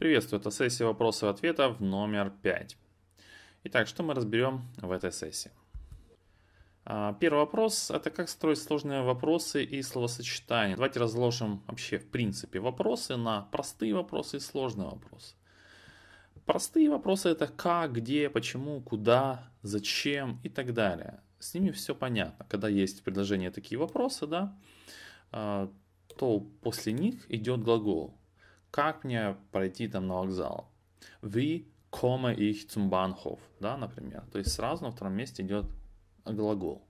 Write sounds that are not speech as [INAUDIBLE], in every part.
Приветствую, это сессия вопросов и ответов номер 5. Итак, что мы разберем в этой сессии? А, первый вопрос – это как строить сложные вопросы и словосочетания. Давайте разложим вообще в принципе вопросы на простые вопросы и сложные вопросы. Простые вопросы – это как, где, почему, куда, зачем и так далее. С ними все понятно. Когда есть предложение такие вопросы, да, а, то после них идет глагол как мне пройти там на вокзал? Wie komme ich zum Bahnhof, да, например. То есть сразу на втором месте идет глагол.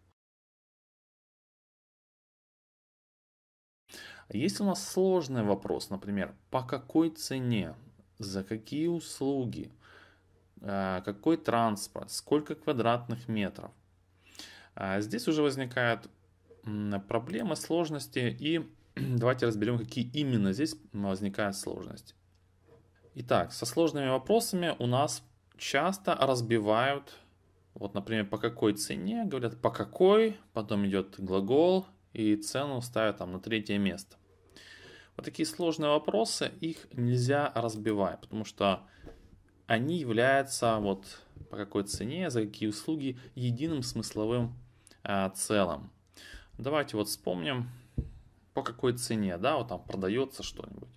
Если у нас сложный вопрос, например, по какой цене, за какие услуги, э, какой транспорт, сколько квадратных метров, а, здесь уже возникают проблемы, сложности и [CLEARS THROAT] Давайте разберем, какие именно здесь возникают сложности. Итак, со сложными вопросами у нас часто разбивают, вот, например, по какой цене, говорят по какой, потом идет глагол и цену ставят там на третье место. Вот такие сложные вопросы, их нельзя разбивать, потому что они являются вот по какой цене, за какие услуги единым смысловым э, целым. Давайте вот вспомним по какой цене, да, вот там продается что-нибудь.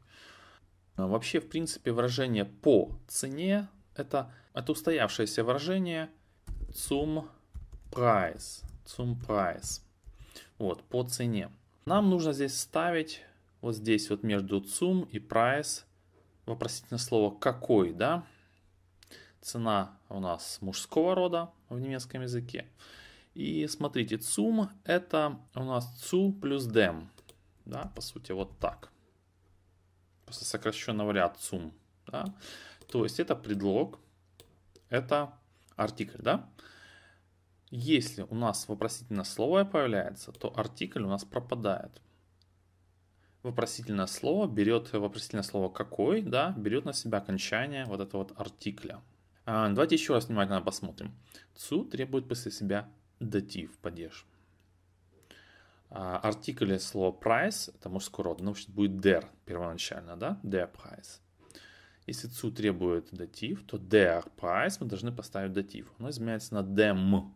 А вообще, в принципе, выражение по цене это, это устоявшееся выражение zum Price. Zum Price. Вот, по цене. Нам нужно здесь ставить вот здесь вот между zum и price вопросительное слово какой, да? Цена у нас мужского рода в немецком языке. И смотрите, zum это у нас zu плюс dem да, по сути, вот так. Просто сокращенно вариант сум, да. То есть это предлог, это артикль, да. Если у нас вопросительное слово появляется, то артикль у нас пропадает. Вопросительное слово берет вопросительное слово какой, да, берет на себя окончание вот этого вот артикля. А, давайте еще раз внимательно посмотрим. Цу требует после себя датив падеж. А, артикле слово price, это мужской род, значит будет der первоначально, да, der price. Если цу требует датив, то der price мы должны поставить датив. Оно изменяется на dem.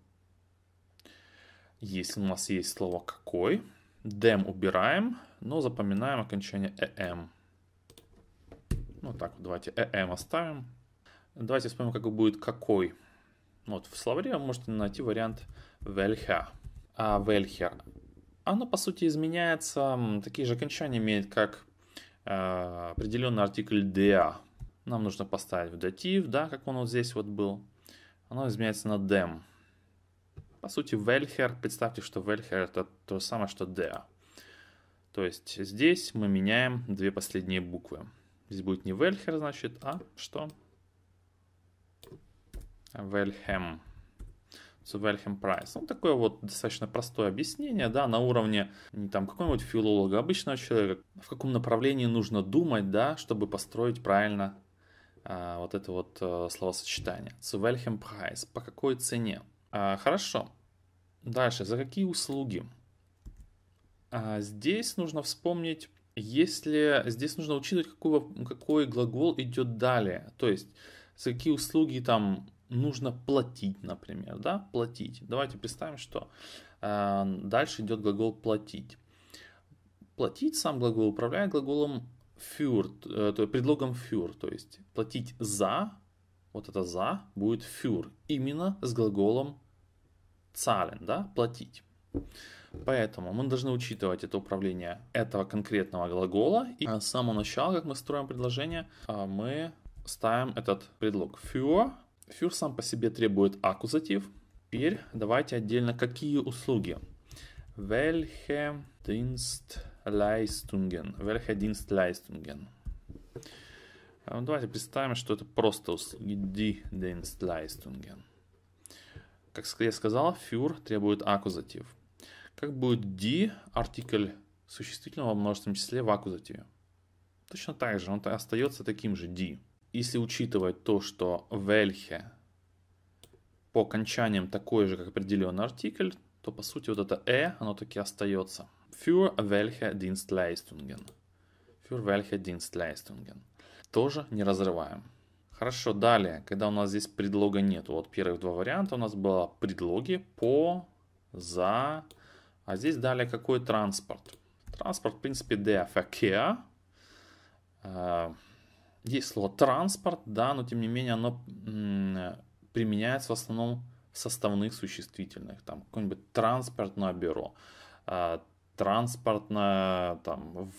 Если у нас есть слово какой, dem убираем, но запоминаем окончание em. «эм». Ну вот так вот, давайте em «эм» оставим. Давайте вспомним, как будет какой. Вот в словаре вы можете найти вариант welcher. А welcher оно по сути изменяется, такие же окончания имеет, как э, определенный артикль DA. Нам нужно поставить в датив, да, как он вот здесь вот был. Оно изменяется на dem. По сути, velher, представьте, что velher это то же самое, что DA. То есть здесь мы меняем две последние буквы. Здесь будет не velher, значит, а что? Velhem welcome price. Ну, такое вот достаточно простое объяснение, да, на уровне не там какого-нибудь филолога, обычного человека, в каком направлении нужно думать, да, чтобы построить правильно а, вот это вот а, словосочетание. Zu welchem price? По какой цене? А, хорошо. Дальше. За какие услуги? А, здесь нужно вспомнить, если здесь нужно учитывать, какой, какой глагол идет далее. То есть, за какие услуги там нужно платить, например, да, платить. Давайте представим, что э, дальше идет глагол платить. Платить сам глагол управляет глаголом für, э, то есть предлогом für, то есть платить за, вот это за будет für, именно с глаголом zahlen, да, платить. Поэтому мы должны учитывать это управление этого конкретного глагола. И с самого начала, как мы строим предложение, э, мы ставим этот предлог für Фюр сам по себе требует аккузатив. Теперь давайте отдельно какие услуги. Welche Dienstleistungen? Welche Dienstleistungen? Давайте представим, что это просто услуги die Dienstleistungen. Как я сказал, Фюр требует аккузатив. Как будет die артикль существительного во множественном числе в аккузативе? Точно так же, он остается таким же die если учитывать то, что вельхе по окончаниям такой же, как определенный артикль, то по сути вот это «э», оно таки остается. Für welche Dienstleistungen. Für welche Dienstleistungen. Тоже не разрываем. Хорошо, далее, когда у нас здесь предлога нету. Вот первых два варианта у нас было предлоги по, за, а здесь далее какой транспорт. Транспорт, в принципе, der Verkehr есть слово транспорт, да, но тем не менее оно применяется в основном в составных существительных, там какое-нибудь транспортное бюро, а, транспортное, там,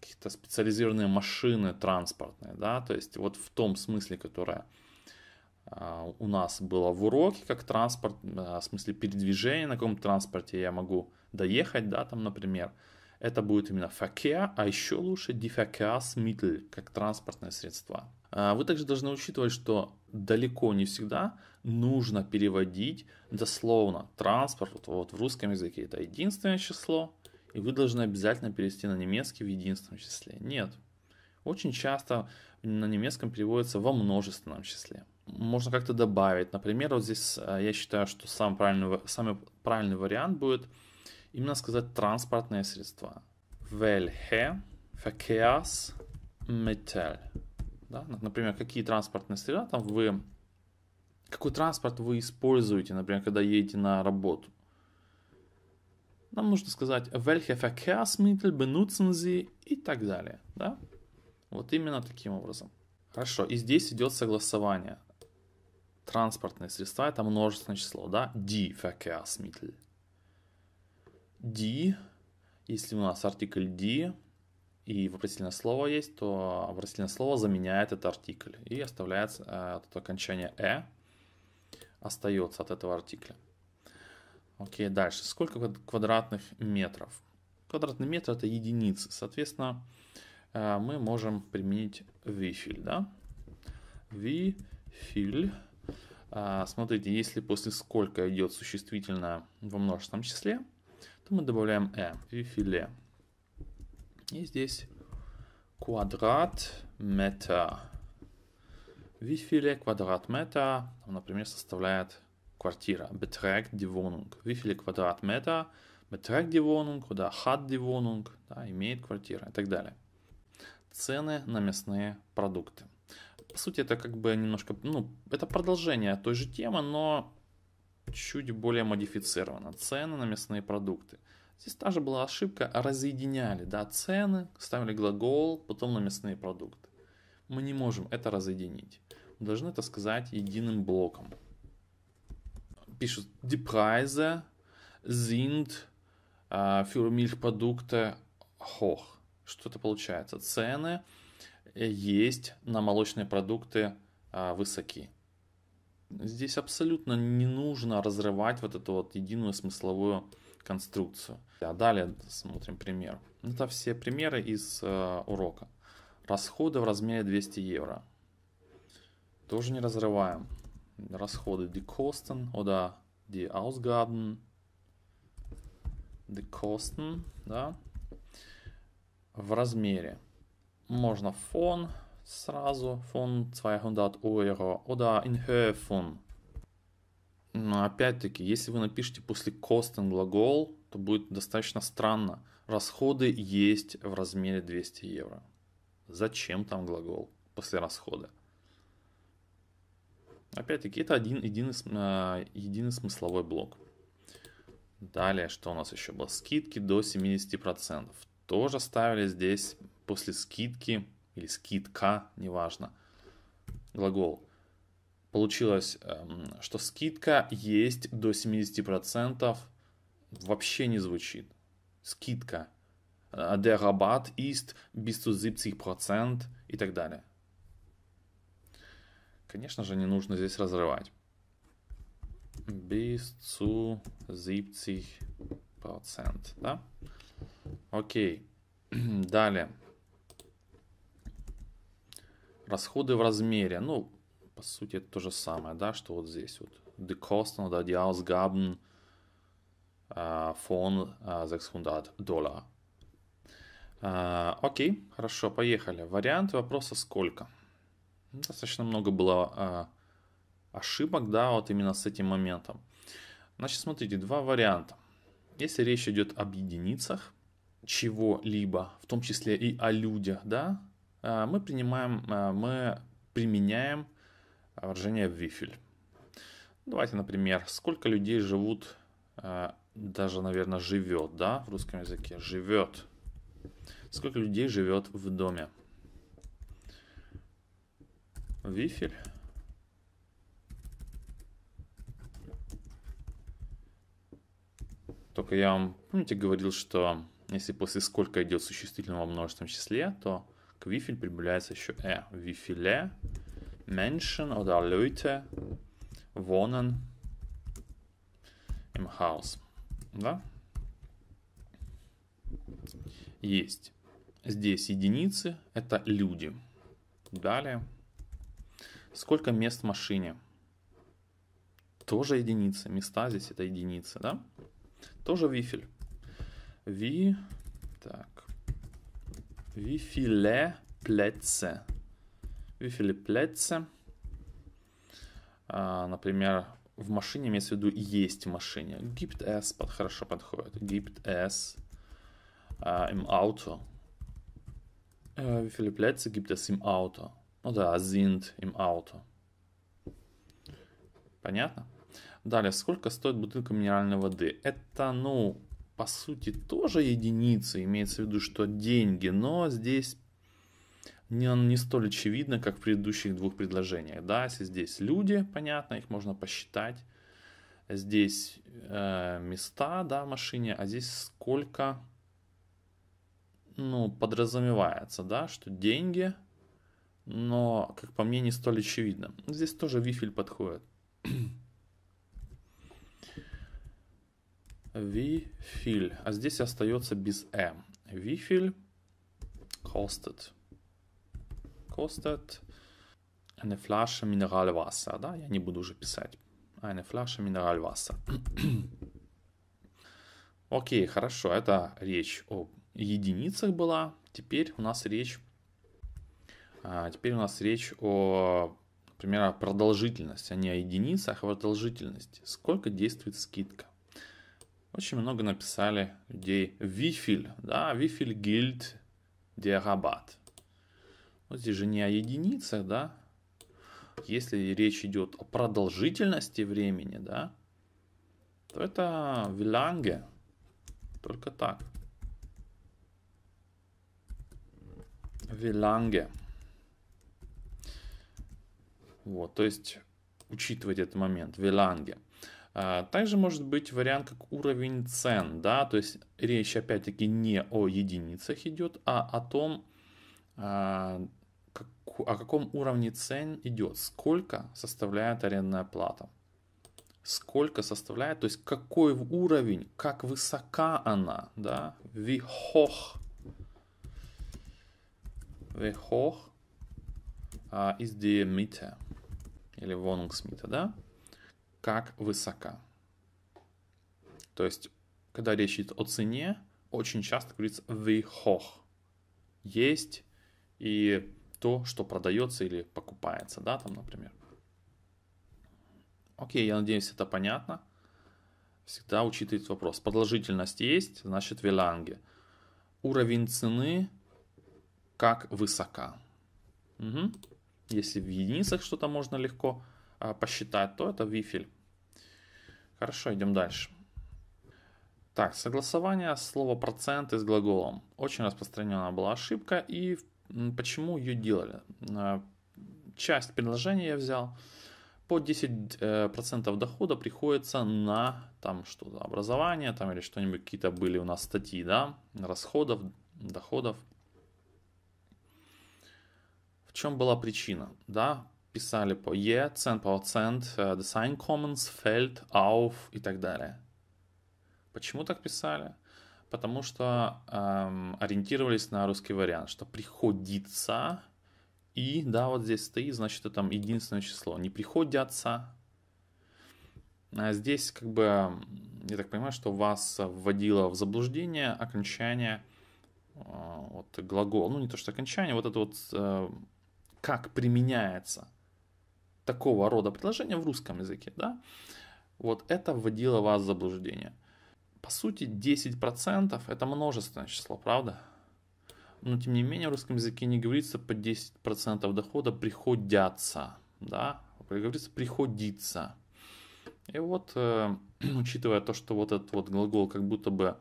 какие-то специализированные машины транспортные, да, то есть вот в том смысле, которое а, у нас было в уроке, как транспорт, а, в смысле передвижения, на каком транспорте я могу доехать, да, там, например, это будет именно факеа, а еще лучше дифакеасмитль, как транспортное средство. А, вы также должны учитывать, что далеко не всегда нужно переводить дословно транспорт, вот, вот в русском языке это единственное число, и вы должны обязательно перевести на немецкий в единственном числе. Нет. Очень часто на немецком переводится во множественном числе. Можно как-то добавить. Например, вот здесь а, я считаю, что самый правильный, самый правильный вариант будет – именно сказать транспортные средства. Welche Verkehrsmittel. Да? Например, какие транспортные средства там вы... Какой транспорт вы используете, например, когда едете на работу? Нам нужно сказать, welche Verkehrsmittel benutzen Sie и так далее. Да? Вот именно таким образом. Хорошо, и здесь идет согласование. Транспортные средства это множественное число, да? Die Verkehrsmittel. D, если у нас артикль D и вопросительное слово есть, то вопросительное слово заменяет этот артикль и оставляется э, тут окончание «э», остается от этого артикля. Окей, дальше. Сколько квадратных метров? Квадратный метр – это единицы. Соответственно, э, мы можем применить вифиль, да? Вифиль. Э, смотрите, если после «сколько» идет существительное во множественном числе – мы добавляем э и филе. И здесь квадрат мета. Вифиле квадрат мета, например, составляет квартира. Betrag die Wohnung. Вифиле квадрат мета, betrag die Wohnung oder hat die Wohnung, да, имеет квартира и так далее. Цены на мясные продукты. По сути, это как бы немножко, ну, это продолжение той же темы, но чуть более модифицировано. Цены на мясные продукты. Здесь та же была ошибка, разъединяли, да, цены, ставили глагол, потом на мясные продукты. Мы не можем это разъединить. Мы должны это сказать единым блоком. Пишут, die Preise sind äh, für Milchprodukte hoch. Что это получается? Цены э, есть на молочные продукты э, высоки. Здесь абсолютно не нужно разрывать вот эту вот единую смысловую конструкцию. А далее смотрим пример. Это все примеры из э, урока. Расходы в размере 200 евро. Тоже не разрываем. Расходы die Kosten oder die Ausgaben. Die Kosten, да. В размере. Можно фон, Сразу von 200 Euro oder in Höhe von. Но опять-таки, если вы напишете после Kosten глагол, то будет достаточно странно. Расходы есть в размере 200 евро. Зачем там глагол после расхода? Опять-таки, это один единый, э, единый смысловой блок. Далее, что у нас еще было? Скидки до 70%. Тоже ставили здесь после скидки или скидка, неважно, глагол. Получилось, эм, что скидка есть до 70% вообще не звучит. Скидка. Der Rabatt ist bis zu 70% и так далее. Конечно же, не нужно здесь разрывать. Bis zu 70%. Да? Окей. [CLEARS THROAT] Далее. Расходы в размере, ну, по сути, это то же самое, да, что вот здесь вот. The cost of the Ausgaben äh, von äh, 600 Dollar. окей, хорошо, поехали. Вариант вопроса сколько? Ну, достаточно много было а, ошибок, да, вот именно с этим моментом. Значит, смотрите, два варианта. Если речь идет об единицах чего-либо, в том числе и о людях, да, Э, мы принимаем, э, мы применяем выражение вифель. Давайте, например, сколько людей живут, э, даже, наверное, живет, да, в русском языке, живет. Сколько людей живет в доме? Вифель. Только я вам, помните, говорил, что если после сколько идет существительного во множественном числе, то к вифель прибавляется еще «э». Вифеле, Menschen oder Leute wohnen im Haus. Да? Есть. Здесь единицы – это люди. Далее. Сколько мест в машине? Тоже единицы. Места здесь – это единицы, да? Тоже вифель. Ви... Vi Вифиле плетце. Вифиле плетце. А, например, в машине имеется в виду есть в машине. Gibt es под, хорошо подходит. Gibt es im Auto. Wie viele Plätze gibt es im Auto? Oder sind im Auto? Понятно? Далее, сколько стоит бутылка минеральной воды? Это, ну, по сути тоже единицы, имеется в виду, что деньги, но здесь не, оно не столь очевидно, как в предыдущих двух предложениях. Да, если здесь люди, понятно, их можно посчитать. Здесь э, места, да, в машине, а здесь сколько, ну, подразумевается, да, что деньги, но, как по мне, не столь очевидно. Здесь тоже вифель подходит. Вифиль. А здесь остается без m. «э». Вифиль kostet. Kostet eine Flasche Mineralwasser. Да, я не буду уже писать. Eine Flasche Mineralwasser. [CLEARS THROAT] Окей, okay, хорошо, это речь о единицах была. Теперь у нас речь, а, теперь у нас речь о, например, о продолжительности, а не о единицах, а о продолжительности. Сколько действует скидка? Очень много написали людей. Вифиль, да, Вифиль гильд диагабат. Вот здесь же не о единицах, да. Если речь идет о продолжительности времени, да, то это виланге. Только так. Виланге. Вот, то есть учитывать этот момент. Виланге. А, также может быть вариант как уровень цен, да, то есть речь опять-таки не о единицах идет, а о том, а, о каком уровне цен идет, сколько составляет арендная плата, сколько составляет, то есть какой уровень, как высока она, да, wie hoch, wie hoch или вонгсмита, да, как высока. То есть, когда речь идет о цене, очень часто говорится «the hoch» – есть и то, что продается или покупается, да, там, например. Окей, я надеюсь, это понятно. Всегда учитывается вопрос. Продолжительность есть, значит, веланге. Уровень цены как высока. Угу. Если в единицах что-то можно легко а, посчитать, то это вифель. Хорошо, идем дальше. Так, согласование слова «проценты» с глаголом. Очень распространенная была ошибка, и почему ее делали? А, часть предложения я взял. По 10% э, дохода приходится на там что-то, образование там или что-нибудь, какие-то были у нас статьи, да, расходов, доходов. В чем была причина, да? писали по E, цент по цент, э, Design Commons, Feld, Auf и так далее. Почему так писали? Потому что эм, ориентировались на русский вариант, что приходится и, да, вот здесь стоит, значит, это там единственное число. Не приходятся. А здесь, как бы, эм, я так понимаю, что вас вводило в заблуждение окончание, э, вот глагол, ну не то что окончание, вот это вот э, как применяется – такого рода предложения в русском языке, да, вот это вводило вас в заблуждение. По сути, 10% это множественное число, правда? Но тем не менее в русском языке не говорится по 10% дохода приходятся, да, говорится приходится. И вот, э, [CLEARS THROAT] учитывая то, что вот этот вот глагол как будто бы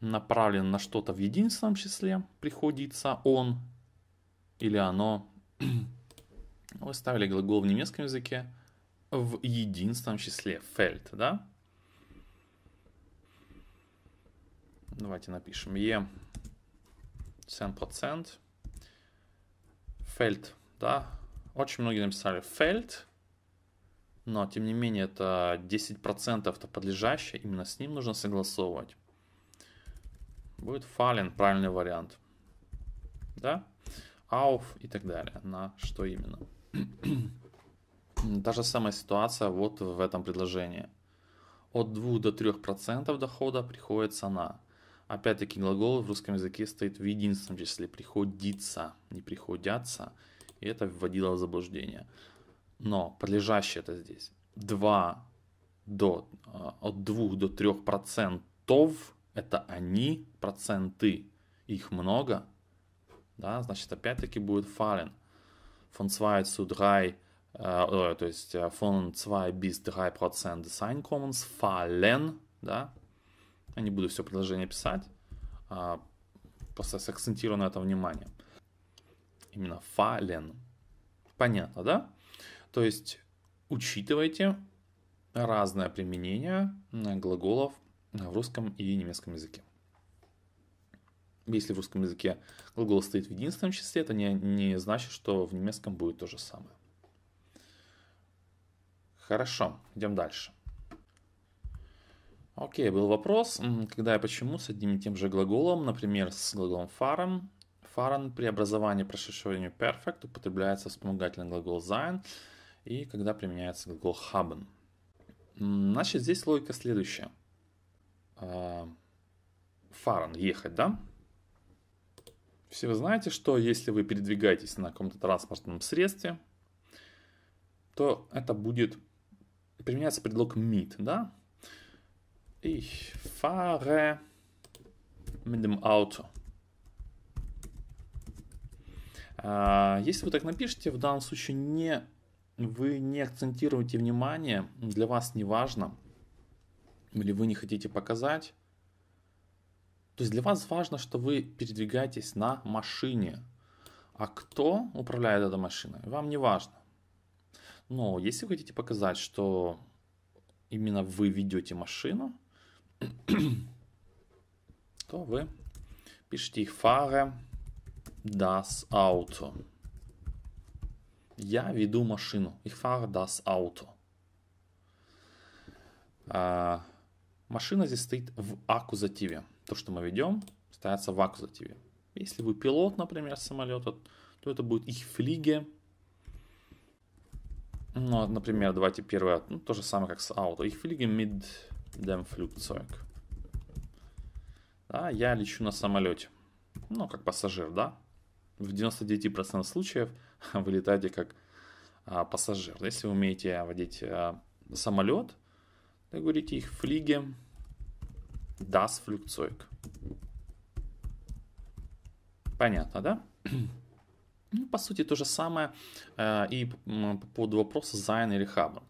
направлен на что-то в единственном числе, приходится он или оно [CLEARS THROAT] вы ставили глагол в немецком языке в единственном числе "felt", да? Давайте напишем е 7%. felt", да? Очень многие написали "felt", но тем не менее это 10% это подлежащее, именно с ним нужно согласовывать. Будет fallen правильный вариант. Да? Auf и так далее. На что именно? Та же самая ситуация вот в этом предложении. От 2 до 3% дохода приходится на. Опять-таки глагол в русском языке стоит в единственном числе. Приходится, не приходятся. И это вводило в заблуждение. Но подлежащее это здесь. 2 до, э, от 2 до 3 процентов это они, проценты, их много, да, значит опять-таки будет фален von 2 zu 3, äh, oder, to jest von 2 bis 3% des Einkommens fallen, да, я не буду все предложение писать, а просто сакцентирую на это внимание. Именно fallen. Понятно, да? То есть учитывайте разное применение глаголов в русском и немецком языке если в русском языке глагол стоит в единственном числе, это не, не значит, что в немецком будет то же самое. Хорошо, идем дальше. Окей, был вопрос, когда и почему с одним и тем же глаголом, например, с глаголом fahren, fahren при образовании прошедшего времени perfect употребляется вспомогательный глагол sein и когда применяется глагол haben. Значит, здесь логика следующая. Fahren а, – ехать, да? Все вы знаете, что если вы передвигаетесь на каком-то транспортном средстве, то это будет применяться предлог mit, да? Ich fahre mit dem Auto. Если вы так напишете, в данном случае не, вы не акцентируете внимание, для вас не важно, или вы не хотите показать, то есть для вас важно, что вы передвигаетесь на машине, а кто управляет этой машиной, вам не важно. Но если вы хотите показать, что именно вы ведете машину, [CLEARS THROAT] то вы пишите фары das Auto». Я веду машину. их фар das Auto. А, машина здесь стоит в аккузативе то, что мы ведем, ставится в аккузативе. Если вы пилот, например, самолета, то это будет их флиге. Ну, а, например, давайте первое, ну, то же самое, как с ауто. Их флиге mid dem Flugzeug. Да, я лечу на самолете. Ну, как пассажир, да? В 99% случаев [LAUGHS] вы летаете как а, пассажир. Если вы умеете водить а, самолет, то говорите их флиге Das Flugzeug. Понятно, да? Ну, по сути, то же самое э, и по поводу вопроса sein или haben.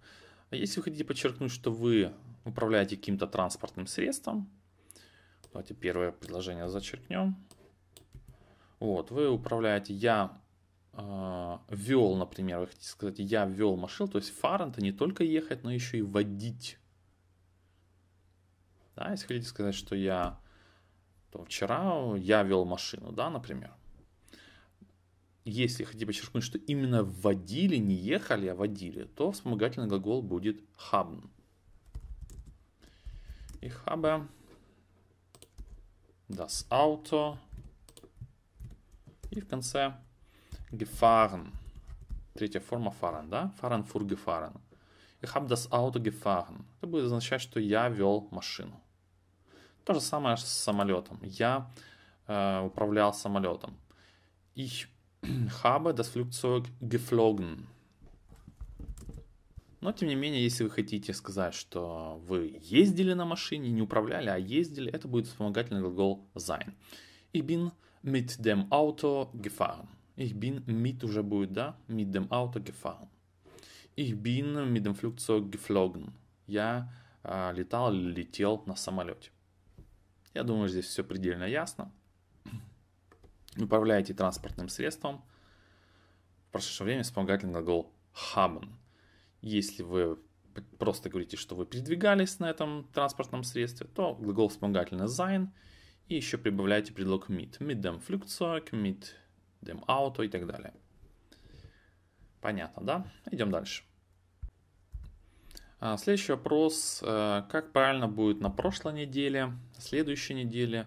Если вы хотите подчеркнуть, что вы управляете каким-то транспортным средством, давайте первое предложение зачеркнем. Вот, вы управляете, я э, вел, например, вы хотите сказать, я вел машину, то есть фарен это не только ехать, но еще и водить. Да, если хотите сказать, что я то вчера я вел машину, да, например. Если хотите подчеркнуть, что именно водили, не ехали, а водили, то вспомогательный глагол будет haben. и habe das Auto и в конце gefahren. Третья форма fahren, да? Fahren für gefahren. Ich habe das Auto gefahren. Это будет означать, что я вел машину. То же самое с самолетом. Я э, управлял самолетом. Ich [CLEARS THROAT] habe das Flugzeug geflogen. Но, тем не менее, если вы хотите сказать, что вы ездили на машине, не управляли, а ездили, это будет вспомогательный глагол sein. Ich bin mit dem Auto gefahren. Ich bin mit уже будет, да? Mit dem Auto gefahren. Ich bin mit dem Flugzeug geflogen. Я э, летал, летел на самолете. Я думаю, здесь все предельно ясно. Управляете транспортным средством. В прошедшем время вспомогательный глагол haben. Если вы просто говорите, что вы передвигались на этом транспортном средстве, то глагол вспомогательный sein и еще прибавляете предлог mit. Mit dem Flugzeug, mit dem Auto и так далее. Понятно, да? Идем дальше. А, следующий вопрос. Э, как правильно будет на прошлой неделе, следующей неделе,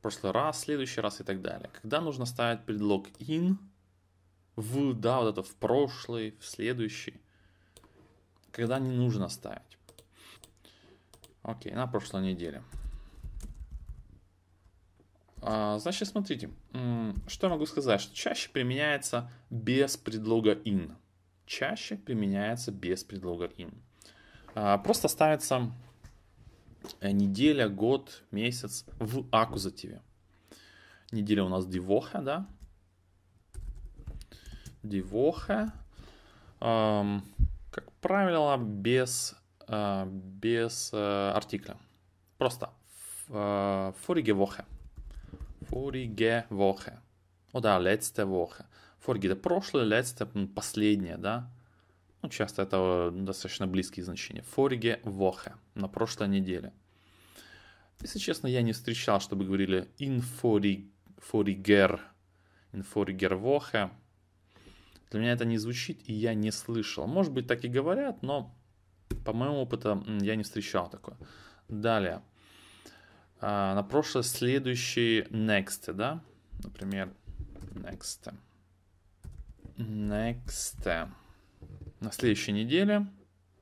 прошлый раз, следующий раз и так далее? Когда нужно ставить предлог in, в, да, вот это в прошлый, в следующий? Когда не нужно ставить? Окей, на прошлой неделе. А, значит, смотрите, что я могу сказать, что чаще применяется без предлога in. Чаще применяется без предлога in. А, просто ставится э, неделя, год, месяц в аккузативе. Неделя у нас дивоха, да? Дивоха. Как правило, без, а, без э, артикля. Просто vorige Woche. Vorige Woche. О да, letzte Woche. Vorige – это прошлое, letzte – последнее, да? Ну, часто это э, достаточно близкие значения. Фориге, вохе. На прошлой неделе. Если честно, я не встречал, чтобы говорили инфоригер, инфоригер вохе. Для меня это не звучит, и я не слышал. Может быть, так и говорят, но по моему опыту я не встречал такое. Далее. А, на прошлое следующий next, да? Например, next. Next на следующей неделе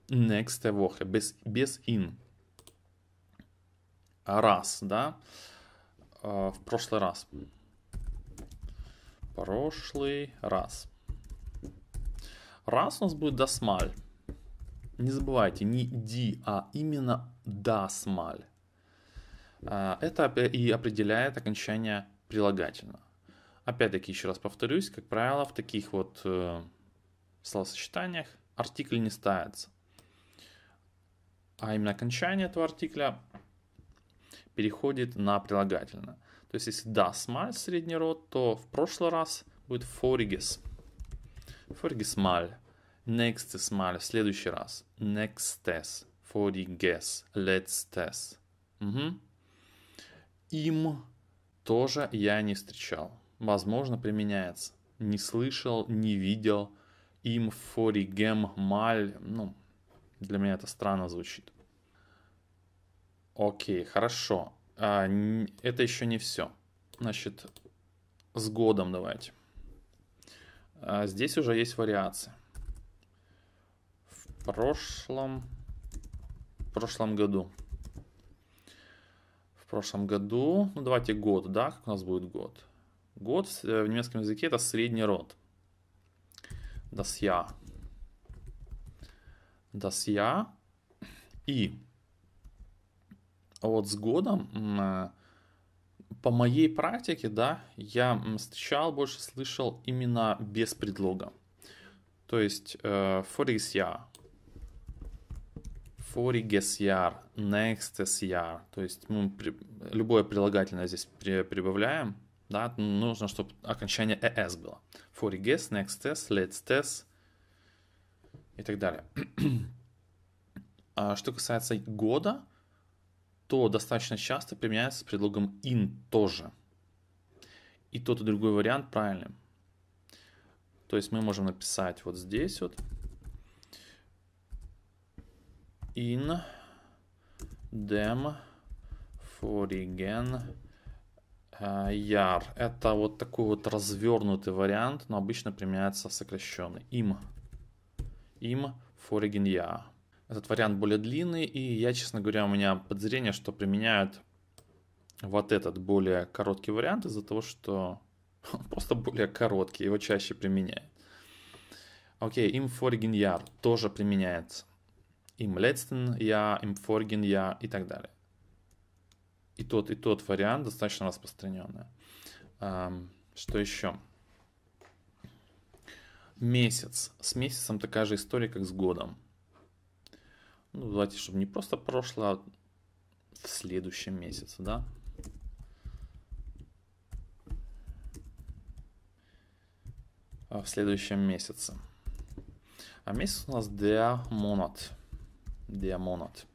next woche, без, без in. Раз, да, а, в прошлый раз. Прошлый раз. Раз у нас будет досмаль. Не забывайте, не ди, а именно досмаль. А, это и определяет окончание прилагательного. Опять-таки, еще раз повторюсь, как правило, в таких вот э, словосочетаниях артикль не ставится. А именно окончание этого артикля переходит на прилагательное. То есть, если das mal средний род, то в прошлый раз будет voriges. Voriges mal. Nextes mal следующий раз. Nextes. Voriges. Letztes. Угу. Им тоже я не встречал. Возможно, применяется. Не слышал, не видел, имфоригем маль. Ну, для меня это странно звучит. Окей, хорошо. А, это еще не все. Значит, с годом давайте. А здесь уже есть вариации. В прошлом, в прошлом году. В прошлом году, ну давайте год, да, как у нас будет год. Год в э, немецком языке это средний род das Jahr. Das Jahr. И вот с годом, э, по моей практике, да, я встречал, больше слышал именно без предлога. То есть, voriges Jahr, voriges Jahr, nächstes Jahr. То есть, мы любое прилагательное здесь прибавляем – да, нужно, чтобы окончание ES было. For regress, next test, let's test и так далее. [CLEARS THROAT] а что касается года, то достаточно часто применяется с предлогом in тоже. И тот и другой вариант правильный. То есть мы можем написать вот здесь вот in them for again а, яр. Это вот такой вот развернутый вариант, но обычно применяется сокращенный. Им. Им фориген я. Этот вариант более длинный, и я, честно говоря, у меня подозрение, что применяют вот этот более короткий вариант из-за того, что он [LAUGHS] просто более короткий, его чаще применяют. Окей, им фориген яр тоже применяется. Им лецтен я, им фориген я и так далее и тот, и тот вариант достаточно распространенные. Что еще? Месяц. С месяцем такая же история, как с годом. Ну, давайте, чтобы не просто прошлое, а в следующем месяце, да? А в следующем месяце. А месяц у нас диамонат. Диамонат.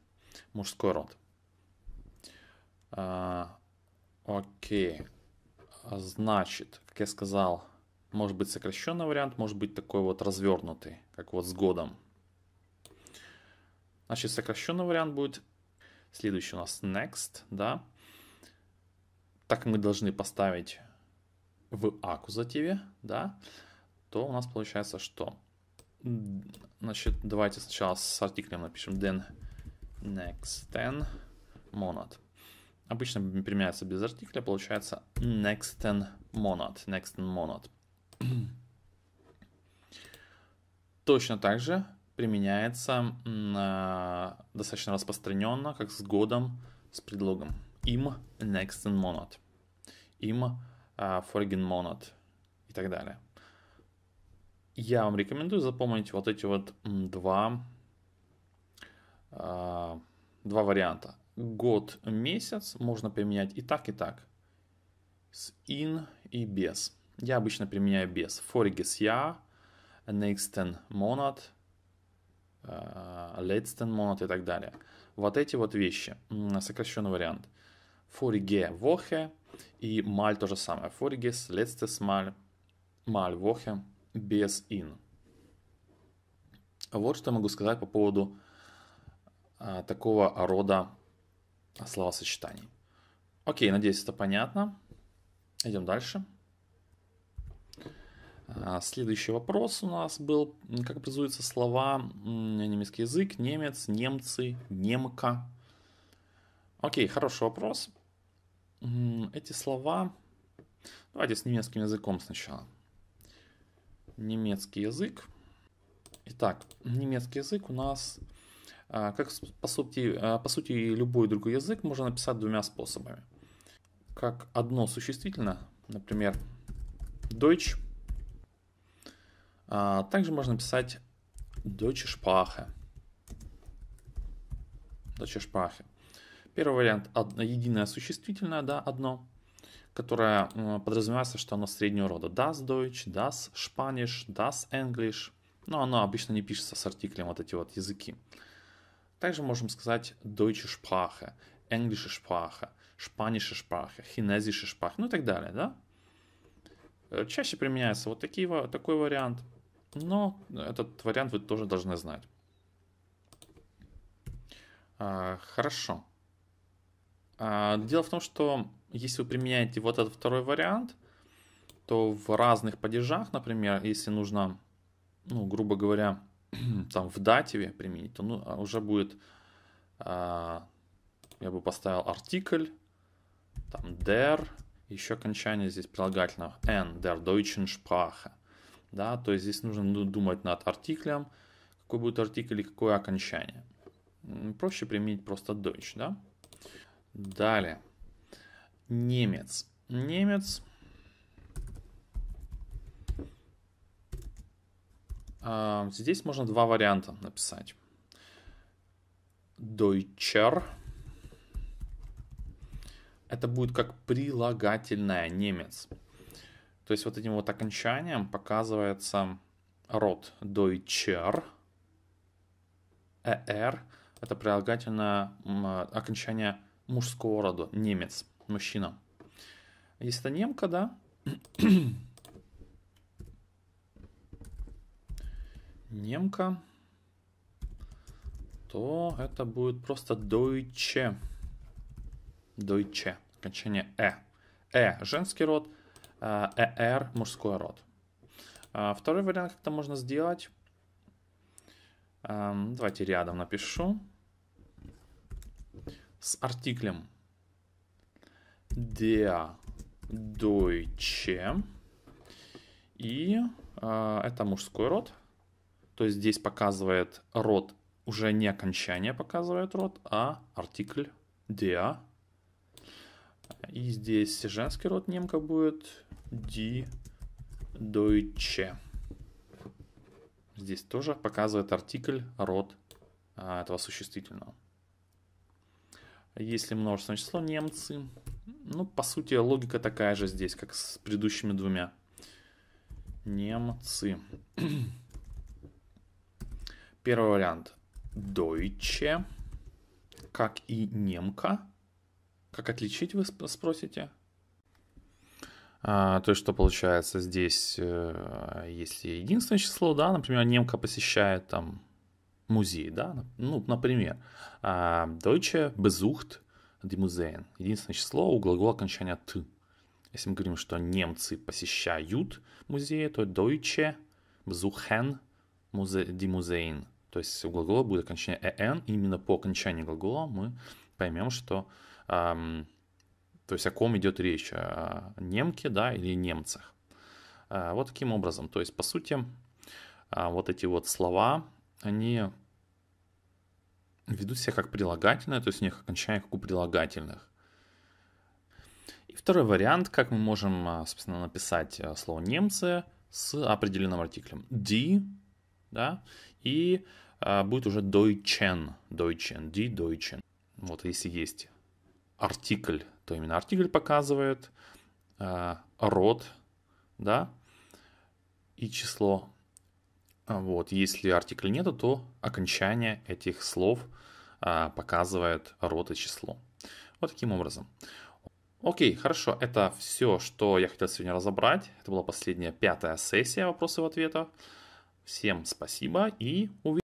Мужской род. А, окей. А, значит, как я сказал, может быть сокращенный вариант, может быть такой вот развернутый, как вот с годом. Значит, сокращенный вариант будет следующий у нас next, да. Так мы должны поставить в аккузативе, да, то у нас получается что? Значит, давайте сначала с артиклем напишем then next ten monad обычно применяется без артикля, получается nexten monad. Nexten monad. [CLEARS THROAT] Точно так же применяется э, достаточно распространенно, как с годом, с предлогом. Им nexten monad. Им э, а, forgen monad и так далее. Я вам рекомендую запомнить вот эти вот два, э, два варианта год, месяц можно применять и так, и так. С in и без. Я обычно применяю без. Voriges Jahr, nächsten Monat, letzten Monat и так далее. Вот эти вот вещи. Сокращенный вариант. Vorige Woche и mal то же самое. Voriges, letztes Mal, mal Woche, без in. Вот что я могу сказать по поводу э, такого рода словосочетаний. Окей, надеюсь, это понятно. Идем дальше. А, следующий вопрос у нас был, как образуются слова немецкий язык, немец, немцы, немка. Окей, хороший вопрос. Эти слова... Давайте с немецким языком сначала. Немецкий язык. Итак, немецкий язык у нас а, как по сути, а, по сути любой другой язык можно написать двумя способами. Как одно существительное, например, Deutsch. А, также можно писать Deutsche Sprache. Deutsche Sprache. Первый вариант – единое существительное, да, одно, которое подразумевается, что оно среднего рода. Das Deutsch, das Spanish, das English. Но оно обычно не пишется с артиклем, вот эти вот языки. Также можем сказать deutsche Sprache, englische Sprache, spanische Sprache, chinesische Sprache, ну и так далее, да? Э, чаще применяется вот такие, такой вариант, но этот вариант вы тоже должны знать. А, хорошо. А, дело в том, что если вы применяете вот этот второй вариант, то в разных падежах, например, если нужно, ну, грубо говоря, [CLEARS THROAT] там в дативе применить, то ну, а уже будет, а, я бы поставил артикль, там there. еще окончание здесь прилагательного n, der deutschen Sprache. Да, то есть здесь нужно думать над артиклем, какой будет артикль и какое окончание. Проще применить просто Deutsch, да? Далее. Немец. Немец Здесь можно два варианта написать. Deutscher. Это будет как прилагательное немец. То есть вот этим вот окончанием показывается род Deutscher. ER – это прилагательное окончание мужского рода, немец, мужчина. Если это немка, да, немка, то это будет просто Deutsche. Deutsche. Окончание «э». «э» – женский род, э, э, «эр» – мужской род. А второй вариант, как это можно сделать. Эм, давайте рядом напишу. С артиклем der Deutsche. И э, это мужской род. То есть здесь показывает род, уже не окончание показывает род, а артикль dia. И здесь женский род немка будет die deutsche. Здесь тоже показывает артикль род а, этого существительного. Если множественное число немцы, ну, по сути, логика такая же здесь, как с предыдущими двумя. Немцы. [CLEARS THROAT] Первый вариант Deutsche, как и немка. Как отличить, вы спросите? А, то есть, что получается здесь, э, если единственное число, да, например, немка посещает там музей, да, ну, например, Deutsche besucht die Museen. Единственное число у глагола окончания ты. Если мы говорим, что немцы посещают музеи, то Deutsche besuchen die Museen. То есть у глагола будет окончание «en», именно по окончании глагола мы поймем, что, эм, то есть о ком идет речь, о немке, да, или немцах. Э, вот таким образом. То есть, по сути, э, вот эти вот слова, они ведут себя как прилагательные. то есть у них окончание как у прилагательных. И второй вариант, как мы можем, а, собственно, написать э, слово «немцы» с определенным артиклем. Die да, и а, будет уже Deutschen, Deutschen, die Deutschen. Вот если есть артикль, то именно артикль показывает а, род, да, и число. А вот, если артикль нету, то окончание этих слов а, показывает род и число. Вот таким образом. Окей, хорошо, это все, что я хотел сегодня разобрать. Это была последняя пятая сессия вопросов и ответов. Всем спасибо и увидимся.